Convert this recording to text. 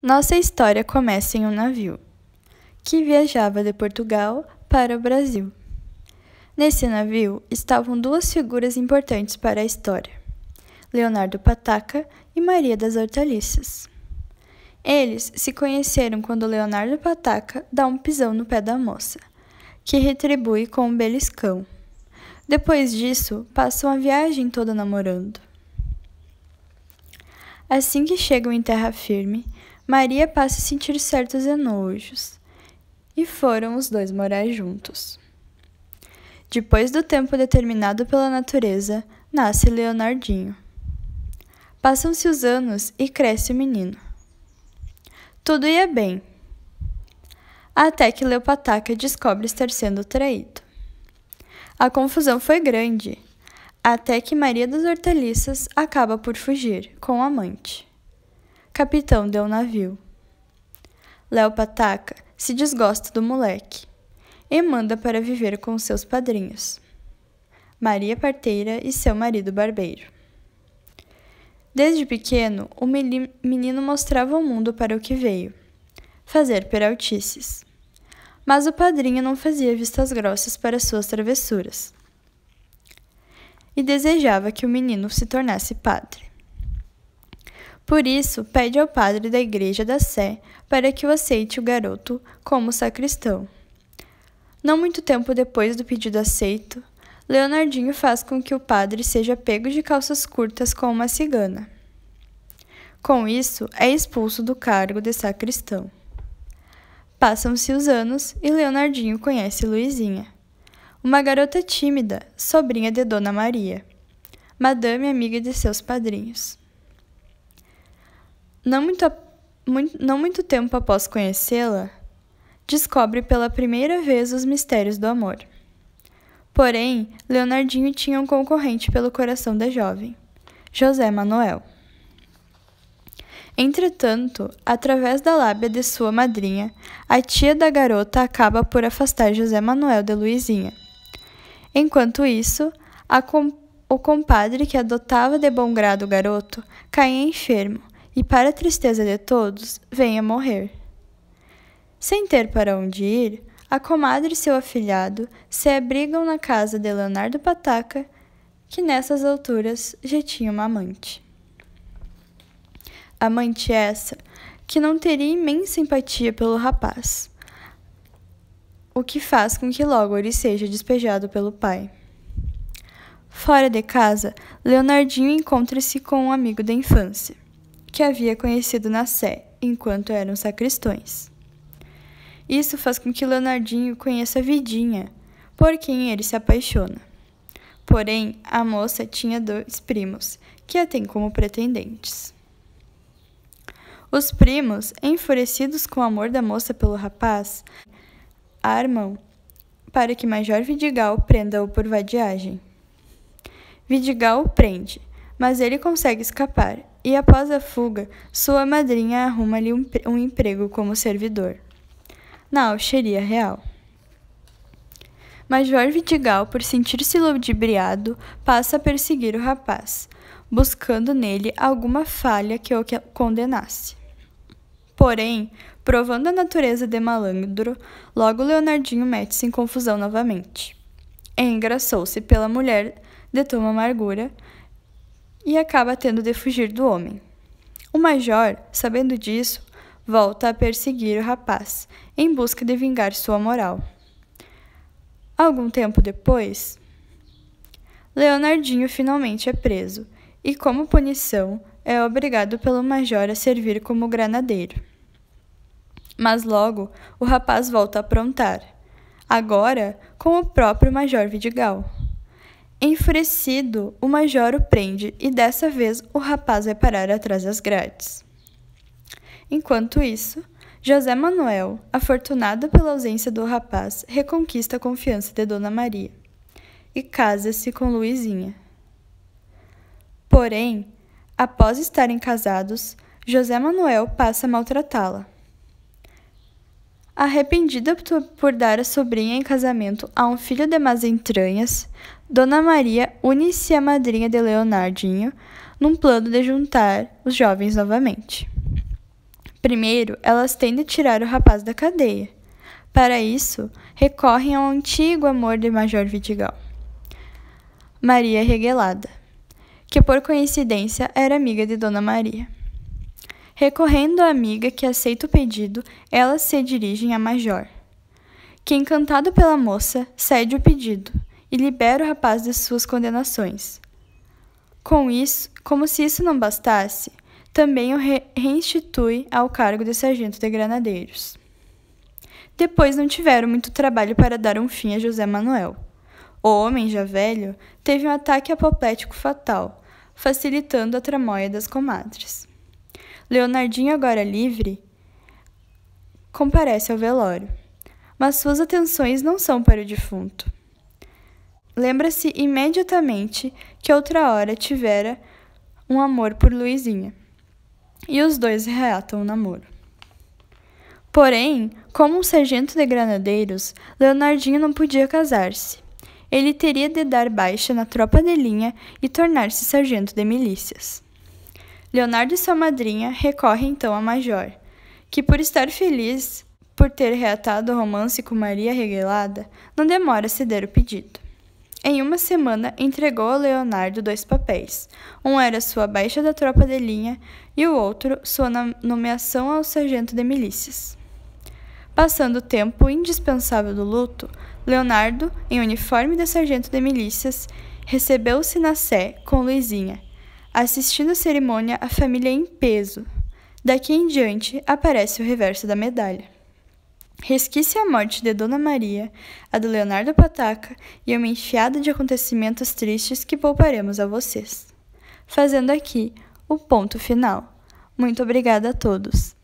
Nossa história começa em um navio que viajava de Portugal para o Brasil. Nesse navio estavam duas figuras importantes para a história: Leonardo Pataca e Maria das Hortaliças. Eles se conheceram quando Leonardo Pataca dá um pisão no pé da moça, que retribui com um beliscão. Depois disso, passam a viagem toda namorando. Assim que chegam em terra firme, Maria passa a sentir certos enojos e foram os dois morar juntos. Depois do tempo determinado pela natureza, nasce Leonardinho. Passam-se os anos e cresce o menino. Tudo ia bem, até que Leopataca descobre estar sendo traído. A confusão foi grande, até que Maria das Hortaliças acaba por fugir com o amante capitão deu navio. Léo Pataca se desgosta do moleque e manda para viver com seus padrinhos, Maria Parteira e seu marido barbeiro. Desde pequeno, o menino mostrava o mundo para o que veio, fazer peraltices. Mas o padrinho não fazia vistas grossas para suas travessuras e desejava que o menino se tornasse padre. Por isso, pede ao padre da igreja da Sé para que o aceite o garoto como sacristão. Não muito tempo depois do pedido aceito, Leonardinho faz com que o padre seja pego de calças curtas com uma cigana. Com isso, é expulso do cargo de sacristão. Passam-se os anos e Leonardinho conhece Luizinha, uma garota tímida, sobrinha de Dona Maria, madame amiga de seus padrinhos. Não muito, muito não muito tempo após conhecê-la, descobre pela primeira vez os mistérios do amor. Porém, Leonardinho tinha um concorrente pelo coração da jovem, José Manuel. Entretanto, através da lábia de sua madrinha, a tia da garota acaba por afastar José Manuel de Luizinha. Enquanto isso, com... o compadre que adotava de bom grado o garoto caía enfermo e para a tristeza de todos, venha morrer. Sem ter para onde ir, a comadre e seu afilhado se abrigam na casa de Leonardo Pataca, que nessas alturas já tinha uma amante. Amante essa que não teria imensa empatia pelo rapaz, o que faz com que logo ele seja despejado pelo pai. Fora de casa, Leonardinho encontra-se com um amigo da infância que havia conhecido na Sé, enquanto eram sacristões. Isso faz com que Leonardinho conheça Vidinha, por quem ele se apaixona. Porém, a moça tinha dois primos, que a têm como pretendentes. Os primos, enfurecidos com o amor da moça pelo rapaz, armam para que Major Vidigal prenda-o por vadiagem. Vidigal o prende, mas ele consegue escapar e após a fuga, sua madrinha arruma-lhe um, um emprego como servidor na alxeria real. Mas Jorge Vidigal, por sentir-se ludibriado, passa a perseguir o rapaz, buscando nele alguma falha que o condenasse. Porém, provando a natureza de malandro, logo Leonardinho mete-se em confusão novamente. Engraçou-se pela mulher de Toma Amargura, e acaba tendo de fugir do homem. O major, sabendo disso, volta a perseguir o rapaz, em busca de vingar sua moral. Algum tempo depois, Leonardinho finalmente é preso e, como punição, é obrigado pelo major a servir como granadeiro. Mas logo o rapaz volta a aprontar, agora com o próprio major Vidigal. Enfurecido, o major o prende e dessa vez o rapaz vai parar atrás das grades. Enquanto isso, José Manuel, afortunado pela ausência do rapaz, reconquista a confiança de Dona Maria e casa-se com Luizinha. Porém, após estarem casados, José Manuel passa a maltratá-la. Arrependida por dar a sobrinha em casamento a um filho de más entranhas, Dona Maria une-se à madrinha de Leonardinho num plano de juntar os jovens novamente. Primeiro, elas têm de tirar o rapaz da cadeia. Para isso, recorrem ao antigo amor de Major Vidigal, Maria Reguelada, que por coincidência era amiga de Dona Maria. Recorrendo à amiga que aceita o pedido, elas se dirigem à Major, que, encantado pela moça, cede o pedido e libera o rapaz de suas condenações. Com isso, como se isso não bastasse, também o re reinstitui ao cargo de sargento de granadeiros. Depois não tiveram muito trabalho para dar um fim a José Manuel. O homem, já velho, teve um ataque apoplético fatal, facilitando a tramóia das comadres. Leonardinho, agora livre, comparece ao velório, mas suas atenções não são para o defunto. Lembra-se imediatamente que outra hora tivera um amor por Luizinha, e os dois reatam o namoro. Porém, como um sargento de granadeiros, Leonardinho não podia casar-se. Ele teria de dar baixa na tropa de linha e tornar-se sargento de milícias. Leonardo e sua madrinha recorrem então a Major, que, por estar feliz por ter reatado o romance com Maria Reguelada, não demora a ceder o pedido. Em uma semana, entregou a Leonardo dois papéis. Um era sua baixa da tropa de linha e o outro sua nomeação ao sargento de milícias. Passando o tempo indispensável do luto, Leonardo, em uniforme de sargento de milícias, recebeu-se na Sé com Luizinha Assistindo a cerimônia, a família é em peso. Daqui em diante, aparece o reverso da medalha. Resquício a morte de Dona Maria, a do Leonardo Pataca e uma enfiada de acontecimentos tristes que pouparemos a vocês. Fazendo aqui o ponto final. Muito obrigada a todos.